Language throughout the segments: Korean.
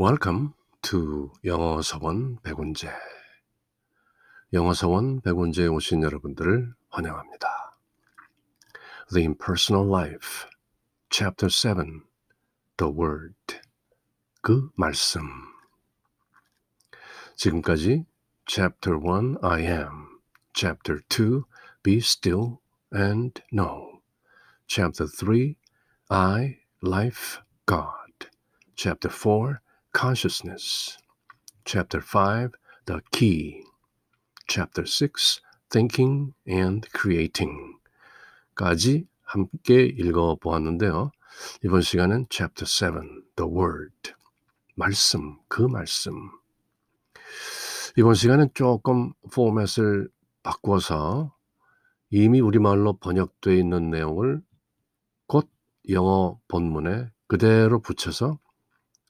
Welcome to 영어 서원 백운제 영어 서원 백운제에 오신 여러분들을 환영합니다. The Impersonal Life, Chapter 7, The Word. 그 말씀. 지금까지 Chapter 1, I am. Chapter 2, Be Still and Know. Chapter 3, I, Life, God. Chapter 4, Consciousness. Chapter 5 The Key. Chapter 6 Thinking and Creating. 까지 함께 읽어 보았는데요. 이번 시간은 Chapter 7 The Word. 말씀, 그 말씀. 이번 시간은 조금 포맷을 바꿔서 이미 우리말로 번역되어 있는 내용을 곧 영어 본문에 그대로 붙여서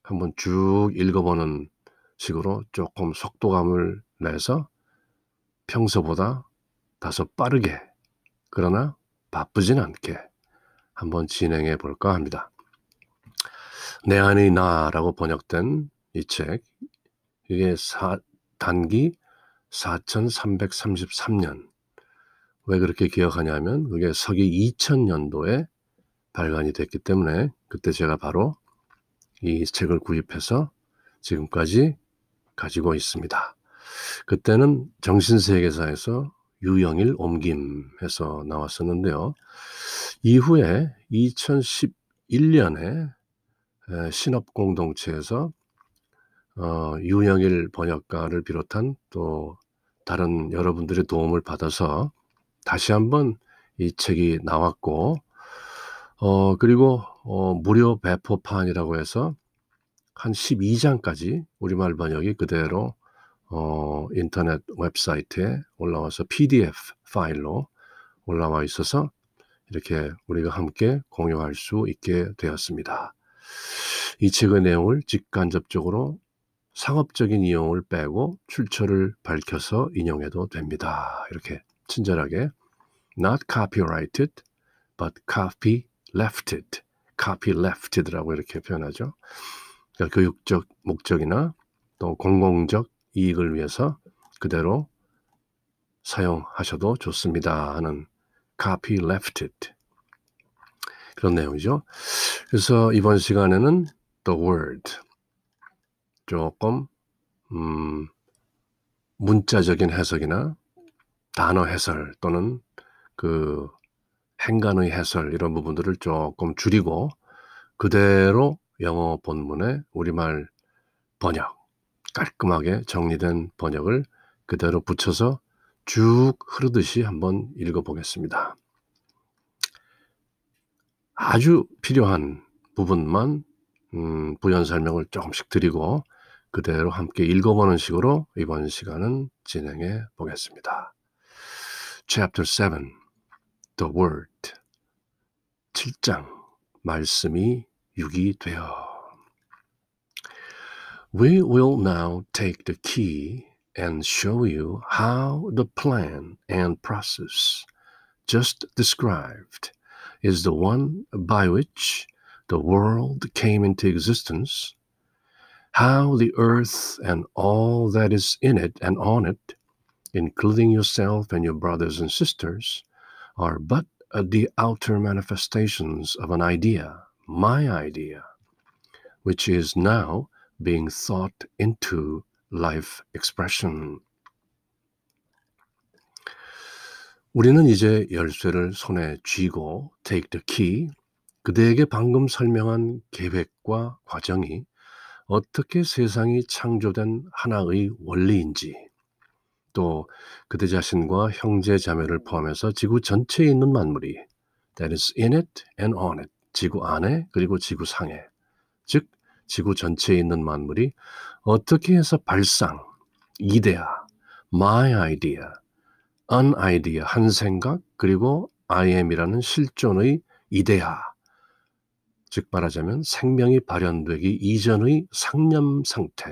한번 쭉 읽어보는 식으로 조금 속도감을 내서 평소보다 다소 빠르게 그러나 바쁘진 않게 한번 진행해 볼까 합니다. 내 안의 나라고 번역된 이 책, 이게 사, 단기 4333년. 왜 그렇게 기억하냐면, 그게 서기 2000년도에 발간이 됐기 때문에, 그때 제가 바로 이 책을 구입해서 지금까지 가지고 있습니다. 그때는 정신세계사에서 유영일 옮김해서 나왔었는데요. 이후에 2011년에 신업공동체에서 어, 유영일 번역가를 비롯한 또 다른 여러분들의 도움을 받아서 다시 한번 이 책이 나왔고 어, 그리고 어, 무료 배포판이라고 해서 한 12장까지 우리말 번역이 그대로 어, 인터넷 웹사이트에 올라와서 PDF 파일로 올라와 있어서 이렇게 우리가 함께 공유할 수 있게 되었습니다. 이 책의 내용을 직간접적으로 상업적인 이용을 빼고 출처를 밝혀서 인용해도 됩니다. 이렇게 친절하게 not copyrighted but copy lefted, copy lefted라고 이렇게 표현하죠. 그러니까 교육적 목적이나 또 공공적 이익을 위해서 그대로 사용하셔도 좋습니다 하는 copy lefted 그런 내용이죠. 그래서 이번 시간에는 the word 조금 음, 문자적인 해석이나 단어 해설 또는 그 행간의 해설 이런 부분들을 조금 줄이고 그대로 영어 본문에 우리말 번역 깔끔하게 정리된 번역을 그대로 붙여서 쭉 흐르듯이 한번 읽어보겠습니다. 아주 필요한 부분만 음, 부연 설명을 조금씩 드리고 그대로 함께 읽어보는 식으로 이번 시간은 진행해 보겠습니다. Chapter 7 The Word 7장 말씀이 육이 되어 We will now take the key and show you how the plan and process just described is the one by which the world came into existence, how the earth and all that is in it and on it, including yourself and your brothers and sisters, are but the outer manifestations of an idea, my idea, which is now being thought into life expression. 우리는 이제 열쇠를 손에 쥐고 take the key 그대에게 방금 설명한 계획과 과정이 어떻게 세상이 창조된 하나의 원리인지 또 그대 자신과 형제 자매를 포함해서 지구 전체에 있는 만물이 that is in it and on it 지구 안에 그리고 지구 상에 즉 지구 전체에 있는 만물이 어떻게 해서 발상, 이데아, my idea, an idea 한 생각 그리고 I am이라는 실존의 이데아 즉 말하자면 생명이 발현되기 이전의 상념 상태,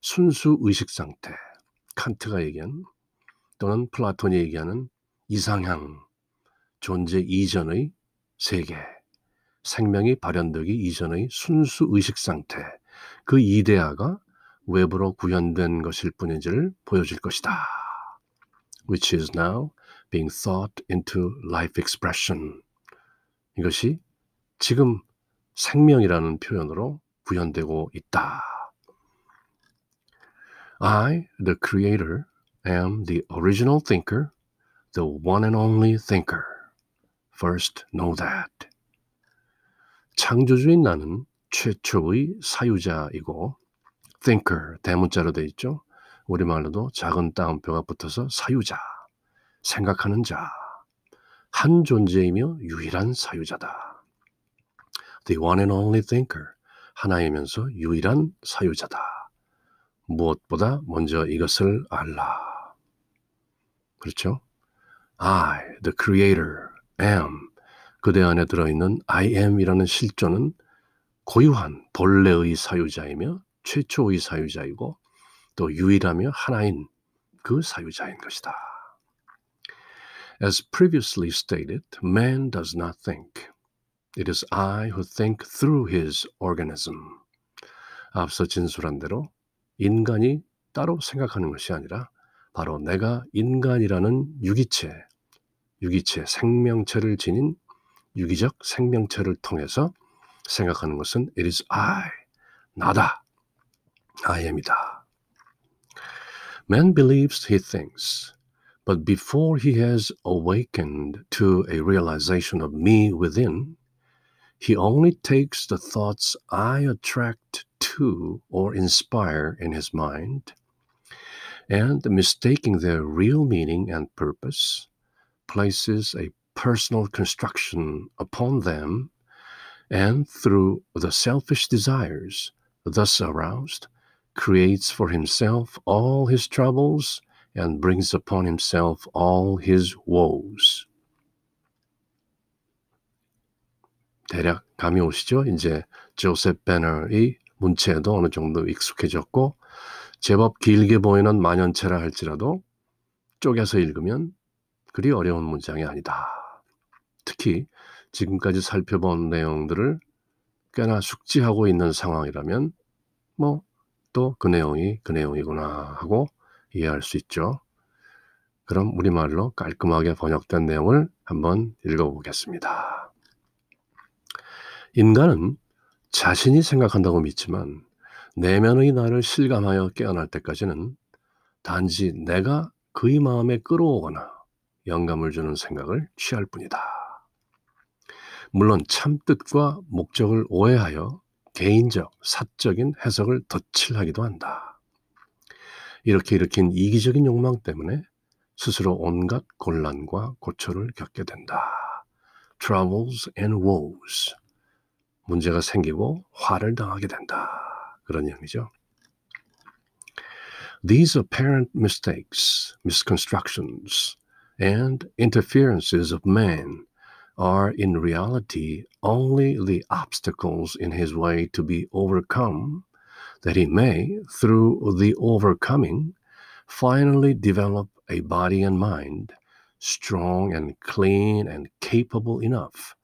순수 의식 상태 칸트가 얘기한 또는 플라톤이 얘기하는 이상향, 존재 이전의 세계, 생명이 발현되기 이전의 순수 의식 상태, 그 이데아가 외부로 구현된 것일 뿐인지를 보여줄 것이다. Which is now being thought into life expression. 이것이 지금 생명이라는 표현으로 구현되고 있다. I, the creator, am the original thinker, the one and only thinker. First know that. 창조주인 나는 최초의 사유자이고 thinker 대문자로 되어 있죠. 우리말로도 작은 따옴표가 붙어서 사유자, 생각하는 자, 한 존재이며 유일한 사유자다. The one and only thinker, 하나이면서 유일한 사유자다. 무엇보다 먼저 이것을 알라. 그렇죠? I, the creator, am. 그대 안에 들어있는 I am이라는 실존은 고유한 본래의 사유자이며 최초의 사유자이고 또 유일하며 하나인 그 사유자인 것이다. As previously stated, man does not think. It is I who think through his organism. 앞서 진술한 대로 인간이 따로 생각하는 것이 아니라 바로 내가 인간이라는 유기체, 유기체 생명체를 지닌 유기적 생명체를 통해서 생각하는 것은 it is I, 나다, I am이다. Man believes he thinks, but before he has awakened to a realization of me within, He only takes the thoughts I attract to or inspire in his mind, and mistaking their real meaning and purpose, places a personal construction upon them, and through the selfish desires thus aroused, creates for himself all his troubles and brings upon himself all his woes. 대략 감이 오시죠? 이제 조셉 베너의 문체에도 어느 정도 익숙해졌고 제법 길게 보이는 만연체라 할지라도 쪼개서 읽으면 그리 어려운 문장이 아니다. 특히 지금까지 살펴본 내용들을 꽤나 숙지하고 있는 상황이라면 뭐 또 그 내용이 그 내용이구나 하고 이해할 수 있죠. 그럼 우리말로 깔끔하게 번역된 내용을 한번 읽어보겠습니다. 인간은 자신이 생각한다고 믿지만 내면의 나를 실감하여 깨어날 때까지는 단지 내가 그의 마음에 끌어오거나 영감을 주는 생각을 취할 뿐이다. 물론 참뜻과 목적을 오해하여 개인적, 사적인 해석을 덧칠하기도 한다. 이렇게 일으킨 이기적인 욕망 때문에 스스로 온갖 곤란과 고초를 겪게 된다. Troubles and woes. 문제가 생기고 화를 당하게 된다. 그런 얘기죠. These apparent mistakes, misconstructions, and interferences of man are in reality only the obstacles in his way to be overcome, that he may, through the overcoming, finally develop a body and mind strong and clean and capable enough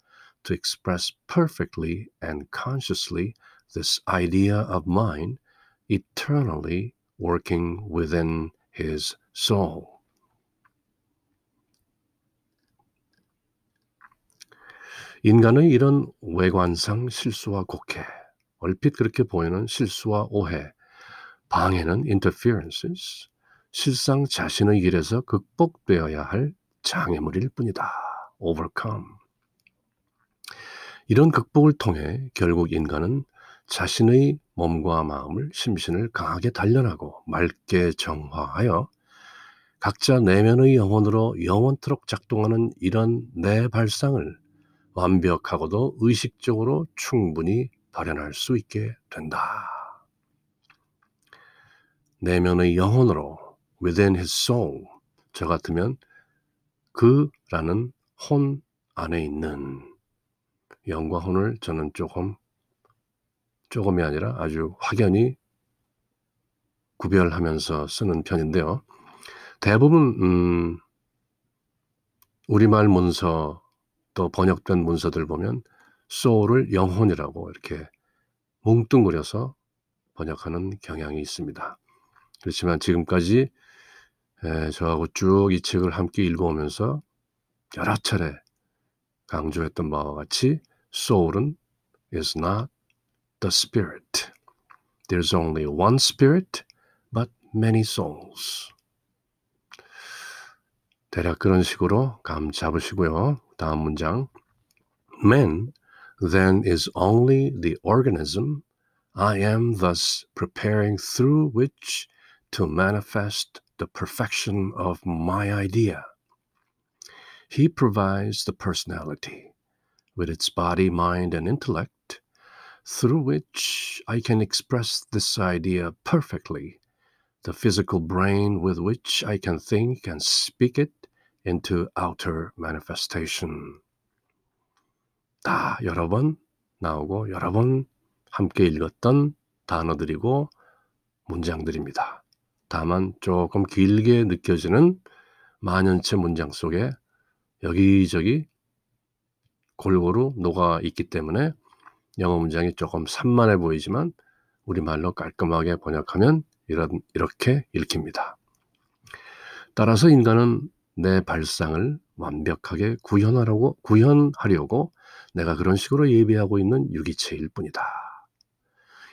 to express perfectly and consciously this idea of mine eternally working within his soul. 인간의 이런 외관상 실수와 곡해, 얼핏 그렇게 보이는 실수와 오해, 방해는 interferences, 실상 자신의 일에서 극복되어야 할 장애물일 뿐이다. overcome. 이런 극복을 통해 결국 인간은 자신의 몸과 마음을 심신을 강하게 단련하고 맑게 정화하여 각자 내면의 영혼으로 영원토록 작동하는 이런 내 발상을 완벽하고도 의식적으로 충분히 발현할 수 있게 된다. 내면의 영혼으로 within his soul 저 같으면 그라는 혼 안에 있는 영과 혼을 저는 조금 조금이 아니라 아주 확연히 구별하면서 쓰는 편인데요. 대부분 음, 우리말 문서 또 번역된 문서들 보면 소울을 영혼이라고 이렇게 뭉뚱그려서 번역하는 경향이 있습니다. 그렇지만 지금까지 에, 저하고 쭉 이 책을 함께 읽어오면서 여러 차례 강조했던 바와 같이 Soren is not the spirit. There's only one spirit, but many souls. 대략 그런 식으로 감 잡으시고요. 다음 문장. Man then is only the organism I am thus preparing through which to manifest the perfection of my idea. He provides the personality with its body, mind, and intellect, through which I can express this idea perfectly, the physical brain with which I can think and speak it into outer manifestation. 다 여러 번 나오고 여러 번 함께 읽었던 단어들이고 문장들입니다. 다만 조금 길게 느껴지는 만연체 문장 속에 여기저기 골고루 녹아 있기 때문에 영어 문장이 조금 산만해 보이지만 우리말로 깔끔하게 번역하면 이런, 이렇게 읽힙니다. 따라서 인간은 내 발상을 완벽하게 구현하려고, 구현하려고 내가 그런 식으로 예비하고 있는 유기체일 뿐이다.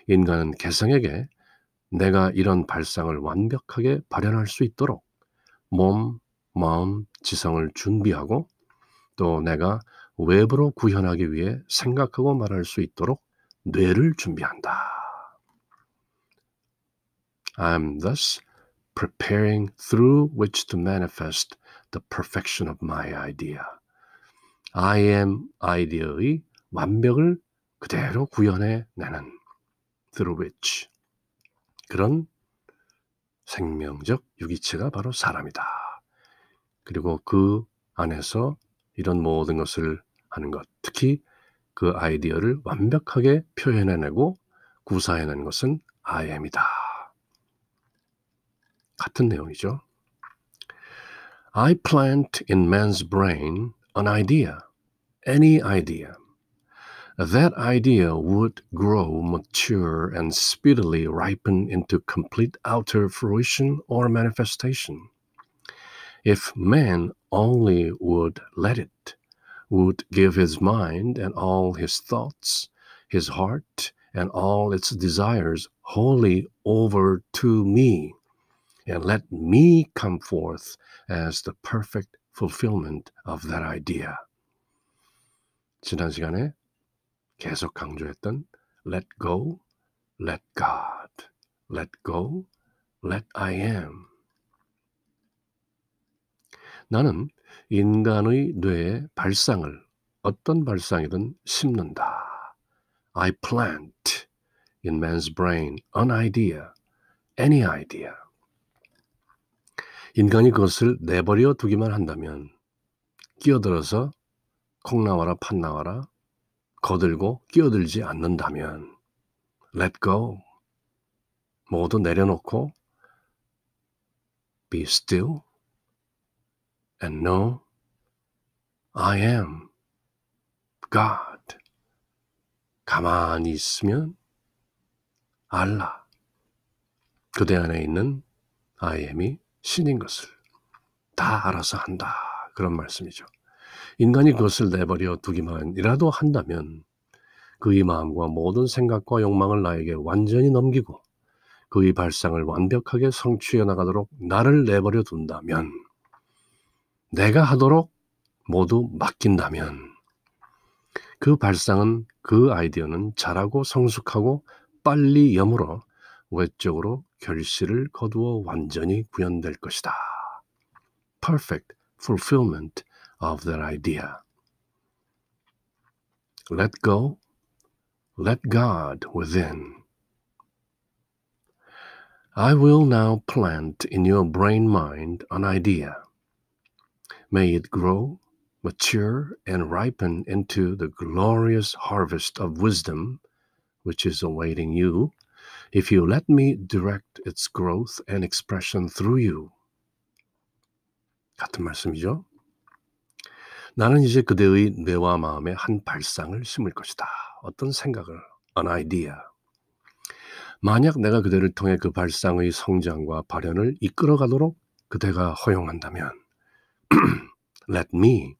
인간은 개성에게 내가 이런 발상을 완벽하게 발현할 수 있도록 몸, 마음, 지성을 준비하고 또 내가 외부로 구현하기 위해 생각하고 말할 수 있도록 뇌를 준비한다. I'm thus preparing through which to manifest the perfection of my idea. I am idea의 완벽을 그대로 구현해 내는 through which 그런 생명적 유기체가 바로 사람이다. 그리고 그 안에서 이런 모든 것을 하는 것, 특히 그 아이디어를 완벽하게 표현해내고 구사해내는 것은 IM이다. 같은 내용이죠. I plant in man's brain an idea, any idea. That idea would grow, mature, and speedily ripen into complete outer fruition or manifestation. If man only would let it would give his mind and all his thoughts, his heart, and all its desires wholly over to me, and let me come forth as the perfect fulfillment of that idea. 지난 시간에 계속 강조했던 let go, let God, let go, let I am. 나는 인간의 뇌의 발상을 어떤 발상이든 심는다. I plant in man's brain an idea, any idea. 인간이 그것을 내버려 두기만 한다면 끼어들어서 콩 나와라 판 나와라 거들고 끼어들지 않는다면 let go 모두 내려놓고 be still and know I am God. 가만히 있으면 알라. 그대 안에 있는 I am이 신인 것을 다 알아서 한다. 그런 말씀이죠. 인간이 그것을 내버려 두기만이라도 한다면 그의 마음과 모든 생각과 욕망을 나에게 완전히 넘기고 그의 발상을 완벽하게 성취해 나가도록 나를 내버려 둔다면 내가 하도록 모두 맡긴다면 그 발상은 그 아이디어는 자라고 성숙하고 빨리 여물어 외적으로 결실을 거두어 완전히 구현될 것이다. Perfect fulfillment of that idea. Let go. Let God within. I will now plant in your brain mind an idea. May it grow, mature, and ripen into the glorious harvest of wisdom which is awaiting you if you let me direct its growth and expression through you. 같은 말씀이죠. 나는 이제 그대의 뇌와 마음에 한 발상을 심을 것이다. 어떤 생각을, an idea. 만약 내가 그대를 통해 그 발상의 성장과 발현을 이끌어가도록 그대가 허용한다면 let me,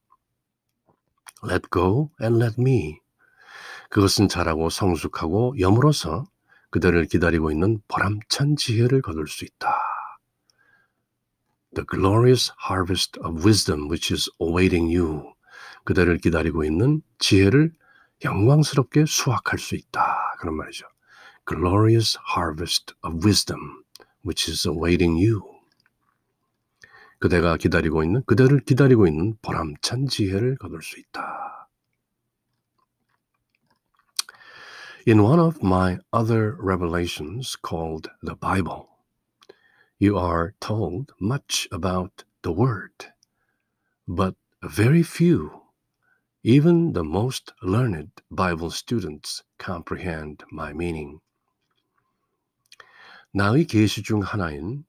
let go and let me. 그것은 자라고 성숙하고 염으로서 그들을 기다리고 있는 보람찬 지혜를 거둘 수 있다. The glorious harvest of wisdom which is awaiting you. 그들을 기다리고 있는 지혜를 영광스럽게 수확할 수 있다. 그런 말이죠. Glorious harvest of wisdom which is awaiting you. 그대가 기다리고 있는 그대를 기다리고 있는 보람찬 지혜를 거둘 수 있다. In one of my other revelations called the Bible, you are told much about the Word, but very few, even the most learned Bible students, comprehend my meaning. 나의 계시 중 하나인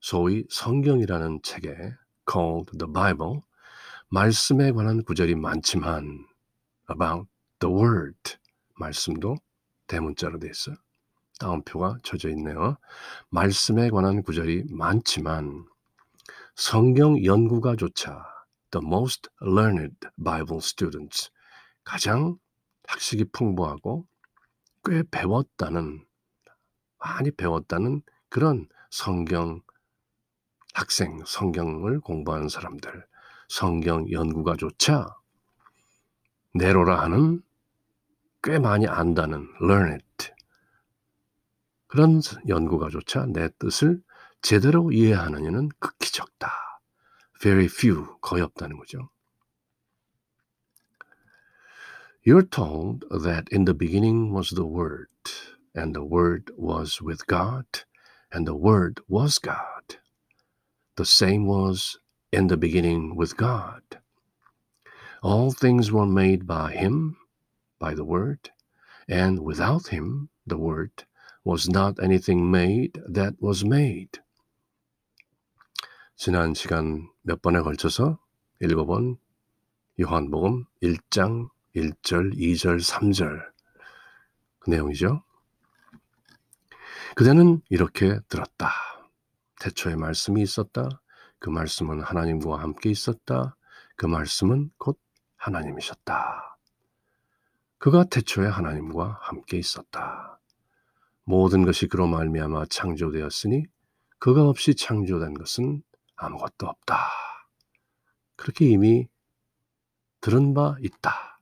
소위 성경이라는 책에 called the Bible 말씀에 관한 구절이 많지만 about the word 말씀도 대문자로 되어 있어요. 다운표가 쳐져 있네요. 말씀에 관한 구절이 많지만 성경 연구가조차 the most learned Bible students 가장 학식이 풍부하고 꽤 배웠다는 많이 배웠다는 그런 성경 학생, 성경을 공부하는 사람들, 성경 연구가조차 네로라 하는 꽤 많이 안다는 learn it 그런 연구가조차 내 뜻을 제대로 이해하는 이는 극히 적다. very few 거의 없다는 거죠. You're told that in the beginning was the Word, and the Word was with God, and the Word was God. The same was in the beginning with God. All things were made by him, by the Word, and without him, the Word, was not anything made that was made. 지난 시간 몇 번에 걸쳐서 읽어본 요한복음 1장 1절, 2절, 3절 그 내용이죠. 그대는 이렇게 들었다. 태초에 말씀이 있었다. 그 말씀은 하나님과 함께 있었다. 그 말씀은 곧 하나님이셨다. 그가 태초에 하나님과 함께 있었다. 모든 것이 그로 말미암아 창조되었으니 그가 없이 창조된 것은 아무것도 없다. 그렇게 이미 들은 바 있다.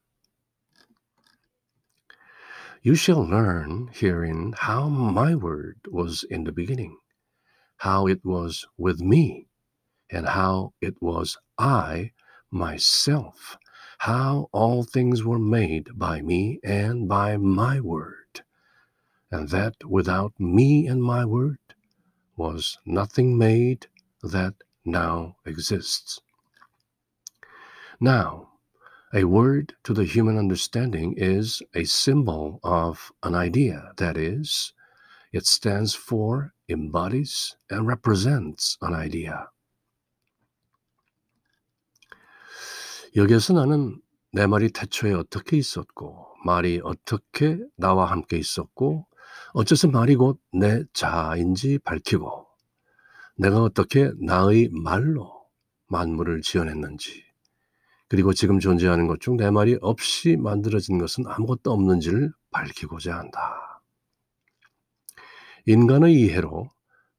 You shall learn herein how my word was in the beginning. how it was with me and how it was I myself, how all things were made by me and by my word, and that without me and my word was nothing made that now exists. Now, a word to the human understanding is a symbol of an idea, that is, It stands for, embodies, and represents an idea. 여기에서 나는 내 말이 태초에 어떻게 있었고, 말이 어떻게 나와 함께 있었고, 어째서 말이 곧 내 자아인지 밝히고, 내가 어떻게 나의 말로 만물을 지어냈는지, 그리고 지금 존재하는 것 중 내 말이 없이 만들어진 것은 아무것도 없는지를 밝히고자 한다. 인간의 이해로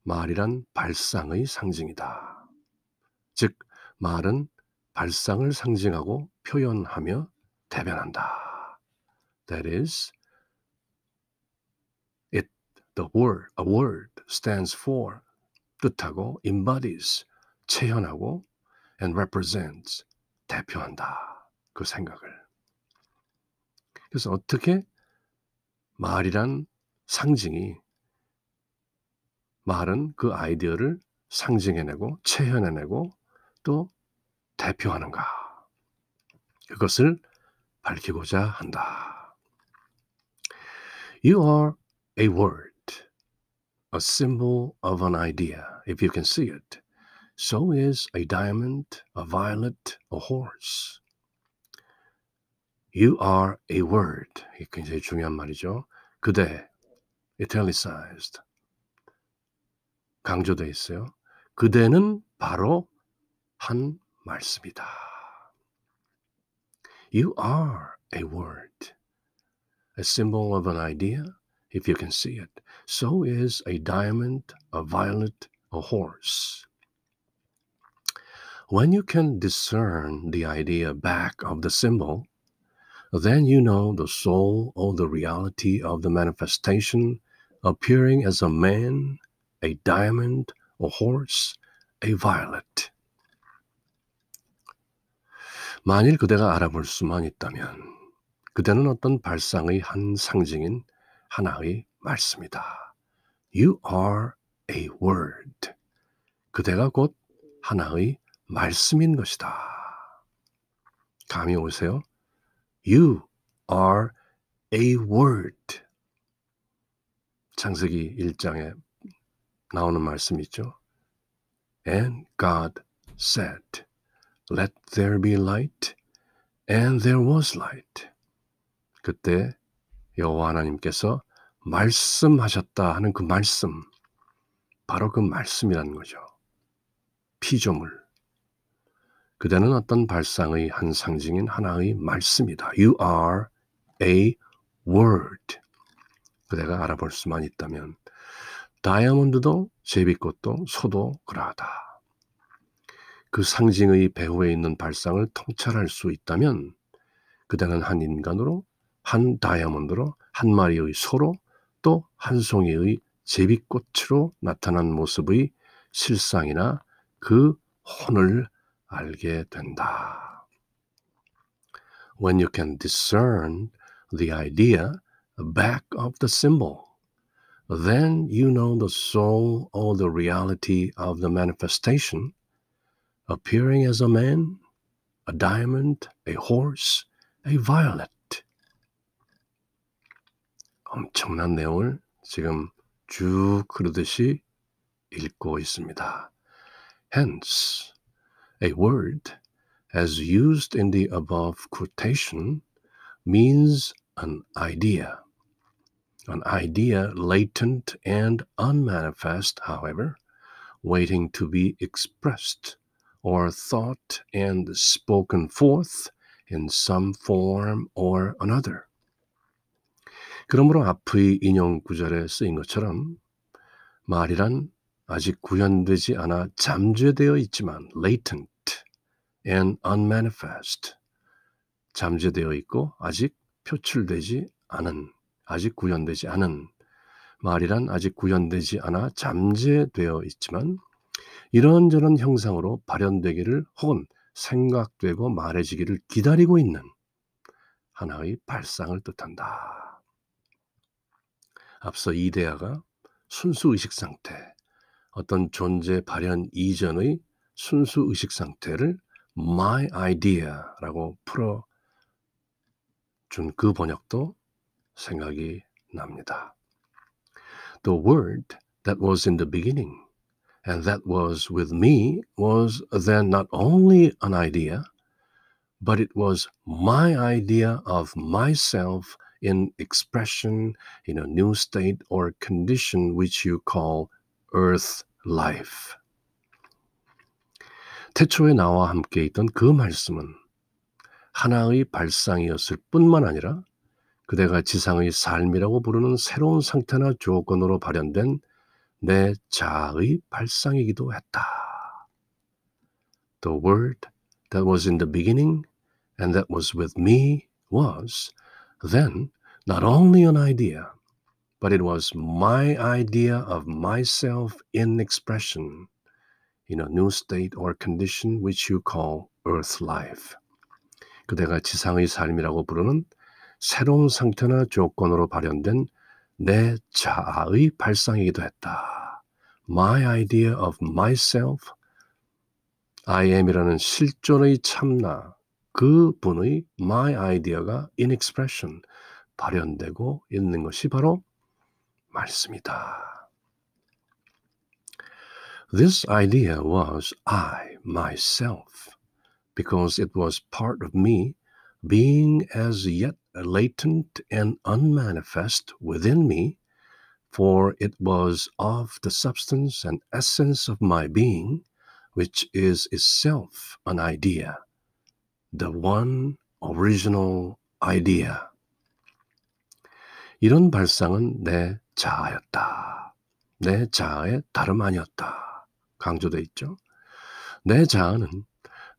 말이란 발상의 상징이다. 즉, 말은 발상을 상징하고 표현하며 대변한다. That is, it, the word, a word stands for 뜻하고 embodies, 체현하고 and represents, 대표한다. 그 생각을. 그래서 어떻게 말이란 상징이 말은 그 아이디어를 상징해내고 체현해내고 또 대표하는가. 그것을 밝히고자 한다. You are a word, a symbol of an idea, if you can see it. So is a diamond, a violet, a horse. You are a word. 이 굉장히 중요한 말이죠. 그대, italicized. 강조되어 있어요. 그대는 바로 한 말씀이다. You are a word, a symbol of an idea, if you can see it. So is a diamond, a violet, a horse. When you can discern the idea back of the symbol, then you know the soul or the reality of the manifestation appearing as a man a diamond, a horse, a violet. 만일 그대가 알아볼 수만 있다면 그대는 어떤 발상의 한 상징인 하나의 말씀이다. You are a word. 그대가 곧 하나의 말씀인 것이다. 감이 오세요? You are a word. 창세기 1장의 나오는 말씀이죠. And God said, Let there be light, and there was light. 그때 여호와 하나님께서 말씀하셨다 하는 그 말씀, 바로 그 말씀이라는 거죠. 피조물. 그대는 어떤 발상의 한 상징인 하나의 말씀이다. You are a word. 그대가 알아볼 수만 있다면 다이아몬드도 제비꽃도 소도 그러하다. 그 상징의 배후에 있는 발상을 통찰할 수 있다면 그대는 한 인간으로 한 다이아몬드로 한 마리의 소로 또 한 송이의 제비꽃으로 나타난 모습의 실상이나 그 혼을 알게 된다. When you can discern the idea back of the symbol, then you know the soul or the reality of the manifestation appearing as a man, a diamond, a horse, a violet. 엄청난 내용을 지금 쭉 흐르듯이 읽고 있습니다. Hence, a word as used in the above quotation means an idea an idea latent and unmanifest, however, waiting to be expressed or thought and spoken forth in some form or another. 그러므로 앞의 인용 구절에 쓰인 것처럼 말이란 아직 구현되지 않아 잠재되어 있지만 latent and unmanifest 잠재되어 있고 아직 표출되지 않은 아직 구현되지 않은 말이란 아직 구현되지 않아 잠재되어 있지만 이런저런 형상으로 발현되기를 혹은 생각되고 말해지기를 기다리고 있는 하나의 발상을 뜻한다. 앞서 이데아가 순수 의식 상태, 어떤 존재 발현 이전의 순수 의식 상태를 my idea라고 풀어 준그 번역도 생각이 납니다. The word that was in the beginning and that was with me was then not only an idea, but it was my idea of myself in expression in a new state or condition which you call earth life. 태초에 나와 함께 있던 그 말씀은 하나의 발상이었을 뿐만 아니라 그대가 지상의 삶이라고 부르는 새로운 상태나 조건으로 발현된 내 자아의 발상이기도 했다. The word that was in the beginning and that was with me was then not only an idea, but it was my idea of myself in expression in a new state or condition which you call earth life. 그대가 지상의 삶이라고 부르는 새로운 상태나 조건으로 발현된 내 자아의 발상이기도 했다. My idea of myself, I am이라는 실존의 참나, 그 분의 my idea가 in expression, 발현되고 있는 것이 바로 말씀이다. This idea was I, myself, because it was part of me being as yet latent and unmanifest within me, for it was of the substance and essence of my being, which is itself an idea, the one original idea. 이런 발상은 내 자아였다. 내 자아의 다름 아니었다. 강조되어 있죠. 내 자아는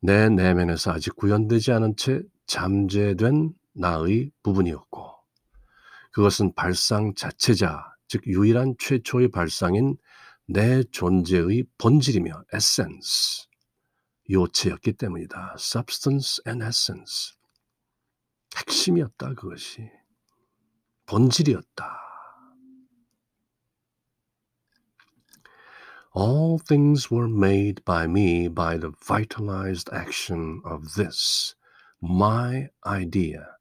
내 내면에서 아직 구현되지 않은 채 잠재된 나의 부분이었고 그것은 발상 자체자 즉 유일한 최초의 발상인 내 존재의 본질이며 에센스 요체였기 때문이다. substance and essence 핵심이었다 그것이 본질이었다. All things were made by me by the vitalized action of this, my idea.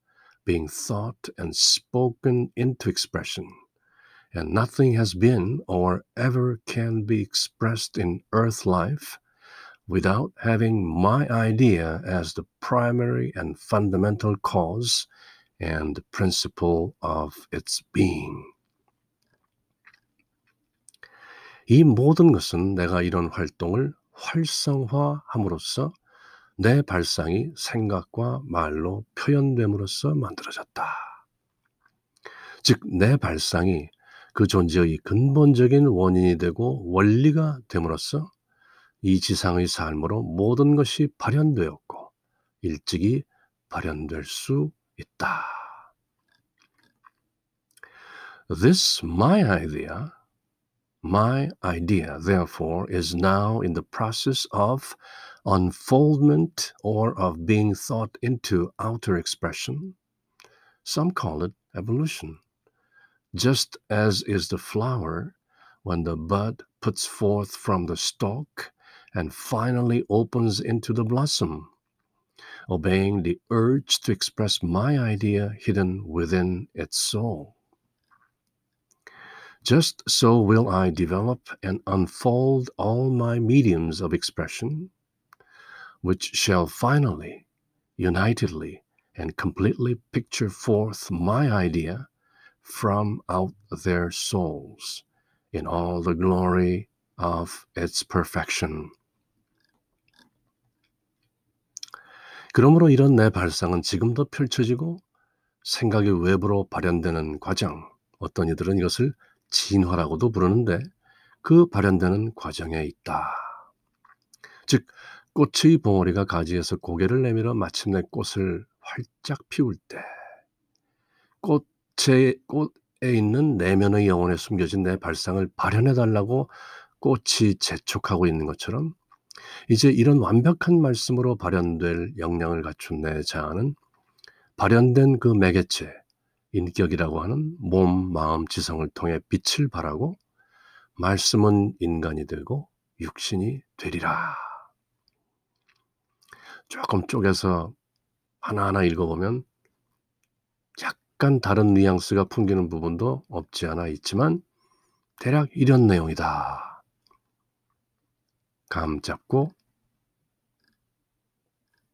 being thought and spoken into expression, and nothing has been or ever can be expressed in earth life without having my idea as the primary and fundamental cause and the principle of its being. 이 모든 것은 내가 이런 활동을 활성화함으로써 내 발상이 생각과 말로 표현됨으로써 만들어졌다. 즉, 내 발상이 그 존재의 근본적인 원인이 되고 원리가 됨으로써 이 지상의 삶으로 모든 것이 발현되었고 일찍이 발현될 수 있다. This my idea My idea, therefore, is now in the process of unfoldment or of being thought into outer expression. Some call it evolution. Just as is the flower when the bud puts forth from the stalk and finally opens into the blossom, obeying the urge to express my idea hidden within its soul. Just so will I develop and unfold all my mediums of expression which shall finally, unitedly, and completely picture forth my idea from out their souls in all the glory of its perfection. 그러므로 이런 내 발상은 지금도 펼쳐지고 생각이 외부로 발현되는 과정, 어떤 이들은 이것을 진화라고도 부르는데 그 발현되는 과정에 있다. 즉, 꽃의 봉오리가 가지에서 고개를 내밀어 마침내 꽃을 활짝 피울 때 꽃에, 꽃에 있는 내면의 영혼에 숨겨진 내 발상을 발현해 달라고 꽃이 재촉하고 있는 것처럼 이제 이런 완벽한 말씀으로 발현될 역량을 갖춘 내 자아는 발현된 그 매개체, 인격이라고 하는 몸, 마음, 지성을 통해 빛을 발하고 말씀은 인간이 되고 육신이 되리라. 조금 쪼개서 하나하나 읽어보면 약간 다른 뉘앙스가 풍기는 부분도 없지 않아 있지만 대략 이런 내용이다. 감 잡고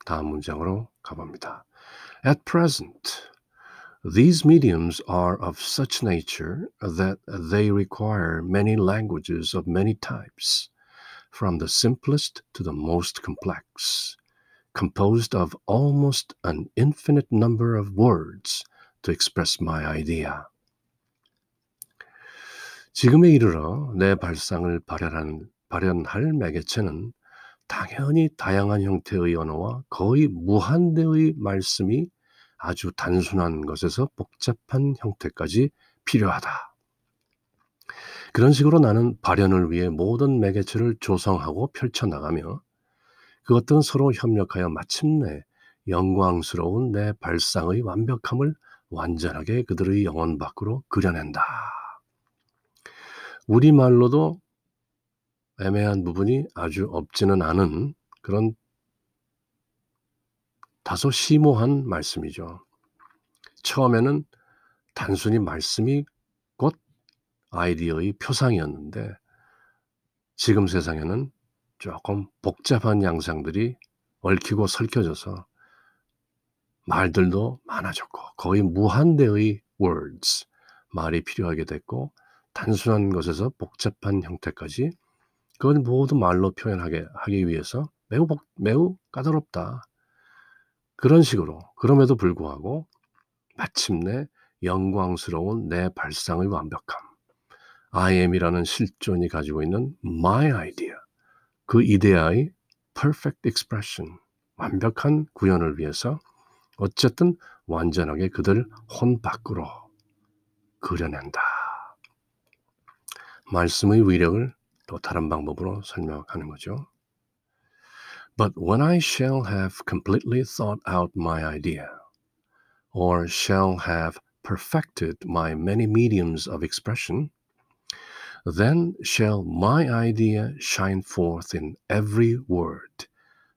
다음 문장으로 가봅니다. At present, these mediums are of such nature that they require many languages of many types, from the simplest to the most complex. composed of almost an infinite number of words to express my idea. 지금에 이르러 내 발상을 발현한, 발현할 매개체는 당연히 다양한 형태의 언어와 거의 무한대의 말씀이 아주 단순한 것에서 복잡한 형태까지 필요하다. 그런 식으로 나는 발현을 위해 모든 매개체를 조성하고 펼쳐나가며 그것들은 서로 협력하여 마침내 영광스러운 내 발상의 완벽함을 완전하게 그들의 영혼 밖으로 그려낸다. 우리말로도 애매한 부분이 아주 없지는 않은 그런 다소 심오한 말씀이죠. 처음에는 단순히 말씀이 곧 아이디어의 표상이었는데 지금 세상에는 조금 복잡한 양상들이 얽히고 설켜져서 말들도 많아졌고 거의 무한대의 words 말이 필요하게 됐고 단순한 것에서 복잡한 형태까지 그걸 모두 말로 표현하게 하기 위해서 매우 복, 매우 까다롭다 그런 식으로 그럼에도 불구하고 마침내 영광스러운 내 발상의 완벽함 I am이라는 실존이 가지고 있는 my idea 그 이데아의 perfect expression, 완벽한 구현을 위해서 어쨌든 완전하게 그들 혼 밖으로 그려낸다. 말씀의 위력을 또 다른 방법으로 설명하는 거죠. But when I shall have completely thought out my idea, or shall have perfected my many mediums of expression, Then shall my idea shine forth in every word,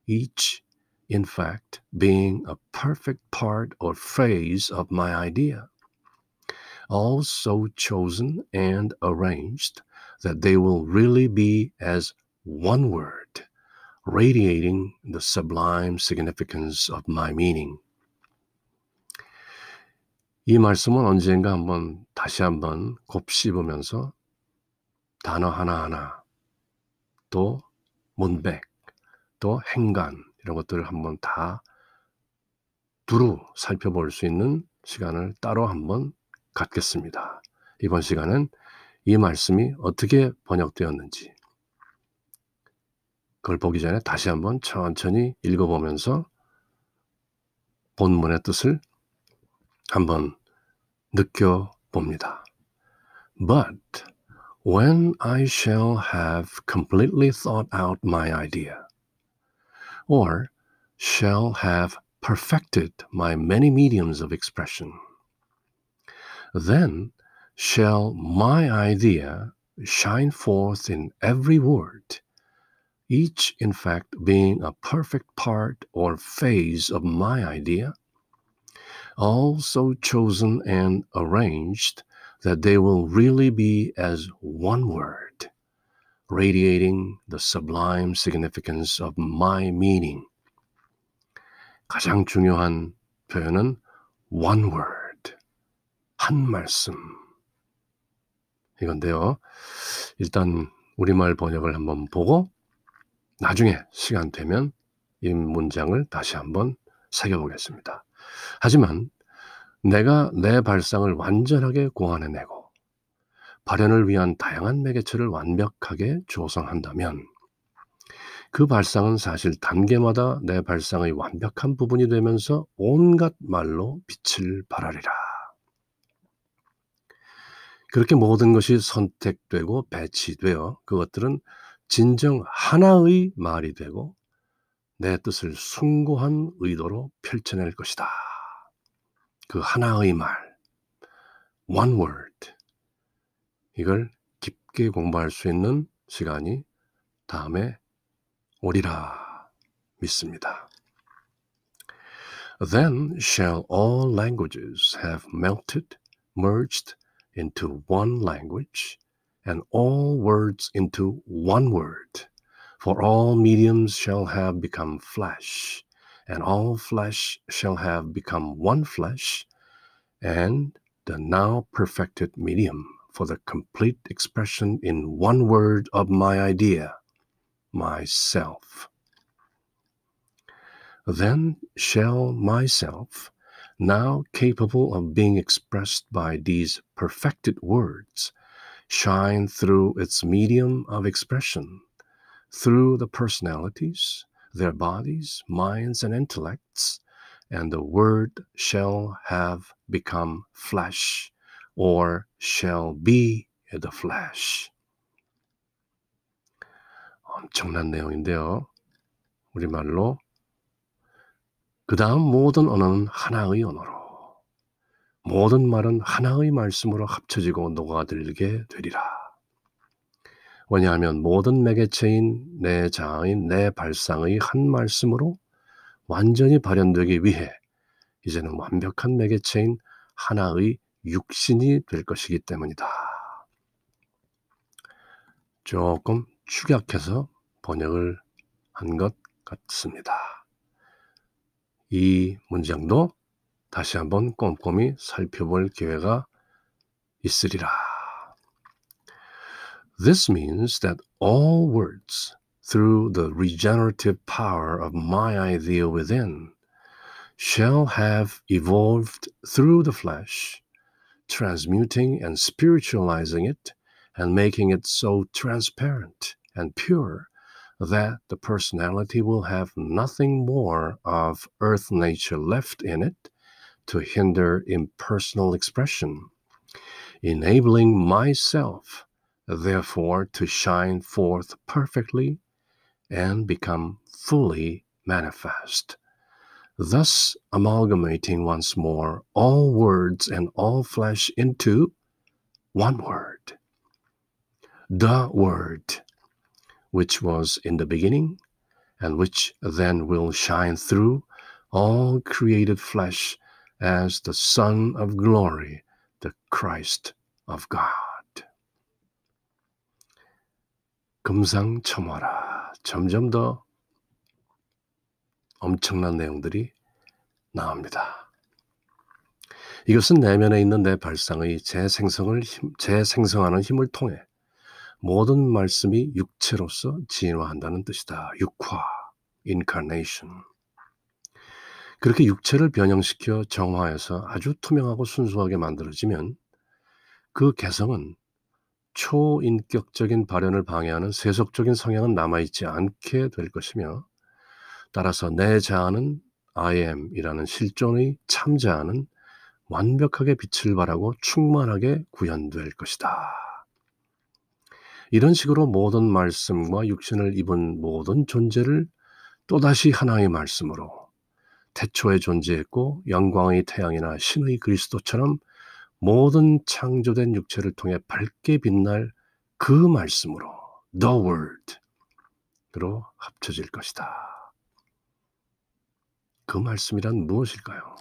each, in fact, being a perfect part or phrase of my idea, all so chosen and arranged that they will really be as one word, radiating the sublime significance of my meaning. 이 말씀은 언젠가 한번 다시 한번 곱씹으면서 단어 하나하나 또 문백 또 행간 이런 것들을 한번 다 두루 살펴볼 수 있는 시간을 따로 한번 갖겠습니다. 이번 시간은 이 말씀이 어떻게 번역되었는지 그걸 보기 전에 다시 한번 천천히 읽어보면서 본문의 뜻을 한번 느껴봅니다. But when I shall have completely thought out my idea, or shall have perfected my many mediums of expression, then shall my idea shine forth in every word, each in fact being a perfect part or phase of my idea, all so chosen and arranged that they will really be as one word, radiating the sublime significance of my meaning. 가장 중요한 표현은 one word, 한 말씀. 이건데요. 일단 우리말 번역을 한번 보고 나중에 시간 되면 이 문장을 다시 한번 새겨보겠습니다. 하지만 내가 내 발상을 완전하게 고안해내고 발현을 위한 다양한 매개체를 완벽하게 조성한다면 그 발상은 사실 단계마다 내 발상의 완벽한 부분이 되면서 온갖 말로 빛을 발하리라. 그렇게 모든 것이 선택되고 배치되어 그것들은 진정 하나의 말이 되고 내 뜻을 숭고한 의도로 펼쳐낼 것이다. 그 하나의 말, one word. 이걸 깊게 공부할 수 있는 시간이 다음에 오리라 믿습니다. Then shall all languages have melted, merged into one language, and all words into one word. For all mediums shall have become flesh, and all flesh shall have become one flesh, and the now perfected medium for the complete expression in one word of my idea, myself. Then shall myself, now capable of being expressed by these perfected words, shine through its medium of expression, through the personalities, their bodies, minds, and intellects, and the word shall have become flesh, or shall be the flesh. 엄청난 내용인데요. 우리말로 그 다음 모든 언어는 하나의 언어로 모든 말은 하나의 말씀으로 합쳐지고 녹아들게 되리라. 왜냐하면 모든 매개체인 내 자아인 내 발상의 한 말씀으로 완전히 발현되기 위해 이제는 완벽한 매개체인 하나의 육신이 될 것이기 때문이다. 조금 축약해서 번역을 한 것 같습니다. 이 문장도 다시 한번 꼼꼼히 살펴볼 기회가 있으리라. This means that all words, through the regenerative power of my idea within, shall have evolved through the flesh, transmuting and spiritualizing it and making it so transparent and pure that the personality will have nothing more of earth nature left in it to hinder impersonal expression, enabling myself therefore to shine forth perfectly and become fully manifest, thus amalgamating once more all words and all flesh into one word, the Word, which was in the beginning, and which then will shine through all created flesh as the Son of glory, the Christ of God. 금상첨화라 점점 더 엄청난 내용들이 나옵니다. 이것은 내면에 있는 내 발상의 재생성을 힘, 재생성하는 힘을 통해 모든 말씀이 육체로서 진화한다는 뜻이다. 육화, incarnation. 그렇게 육체를 변형시켜 정화해서 아주 투명하고 순수하게 만들어지면 그 개성은 초인격적인 발현을 방해하는 세속적인 성향은 남아있지 않게 될 것이며 따라서 내 자아는 I am이라는 실존의 참자아는 완벽하게 빛을 발하고 충만하게 구현될 것이다. 이런 식으로 모든 말씀과 육신을 입은 모든 존재를 또다시 하나의 말씀으로 태초에 존재했고 영광의 태양이나 신의 그리스도처럼 모든 창조된 육체를 통해 밝게 빛날 그 말씀으로 The Word로 합쳐질 것이다. 그 말씀이란 무엇일까요?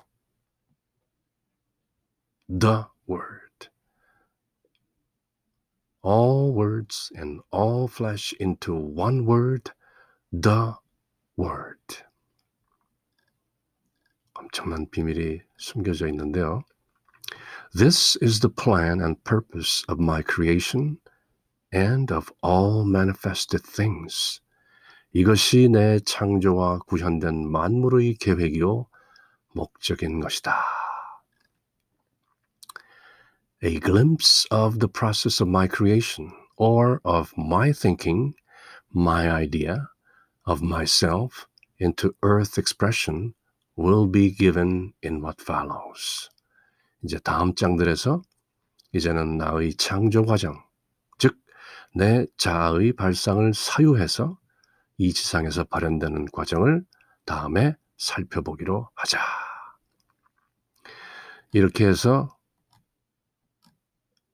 The Word. All words and all flesh into one word, the word. 엄청난 비밀이 숨겨져 있는데요. This is the plan and purpose of my creation and of all manifested things. 이것이 내 창조와 구현된 만물의 계획이요 목적인 것이다. A glimpse of the process of my creation or of my thinking, my idea of myself into earth expression will be given in what follows. 이제 다음 장들에서 이제는 나의 창조 과정, 즉 내 자아의 발상을 사유해서 이 지상에서 발현되는 과정을 다음에 살펴보기로 하자. 이렇게 해서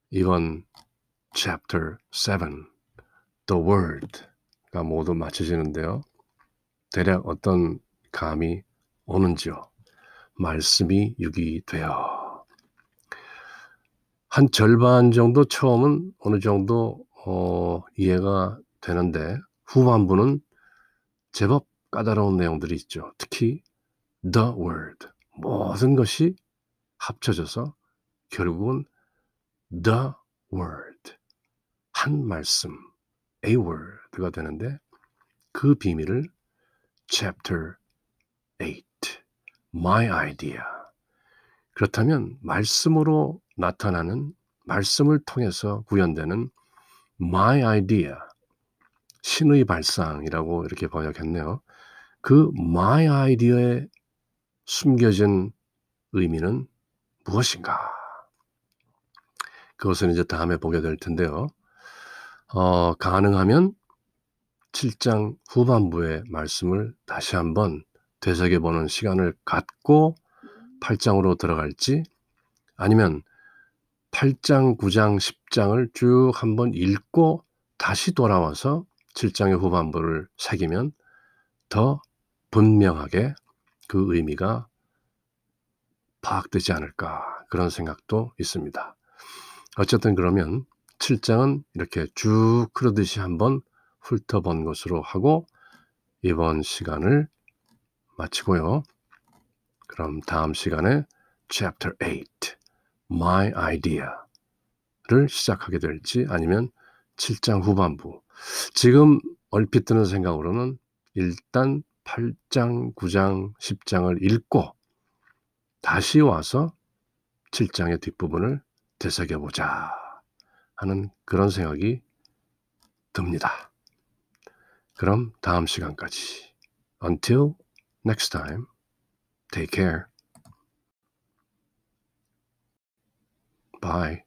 이번 chapter 7 the word가 모두 맞춰지는데요. 대략 어떤 감이 오는지요. 말씀이 육이 되어 한 절반 정도 처음은 어느 정도 어, 이해가 되는데 후반부는 제법 까다로운 내용들이 있죠. 특히 the word 모든 것이 합쳐져서 결국은 the word 한 말씀 a word가 되는데 그 비밀을 chapter 8 my idea 그렇다면 말씀으로 나타나는 말씀을 통해서 구현되는 my idea 신의 발상이라고 이렇게 번역했네요. 그 my idea에 숨겨진 의미는 무엇인가? 그것은 이제 다음에 보게 될 텐데요. 어, 가능하면 7장 후반부의 말씀을 다시 한번 되새겨보는 시간을 갖고 8장으로 들어갈지 아니면 8장, 9장, 10장을 쭉 한번 읽고 다시 돌아와서 7장의 후반부를 새기면 더 분명하게 그 의미가 파악되지 않을까 그런 생각도 있습니다. 어쨌든 그러면 7장은 이렇게 쭉 흐르듯이 한번 훑어본 것으로 하고 이번 시간을 마치고요. 그럼 다음 시간에 Chapter 8 My Idea를 시작하게 될지 아니면 7장 후반부 지금 얼핏 드는 생각으로는 일단 8장, 9장, 10장을 읽고 다시 와서 7장의 뒷부분을 되새겨보자 하는 그런 생각이 듭니다. 그럼 다음 시간까지. Until next time. Take care. Bye.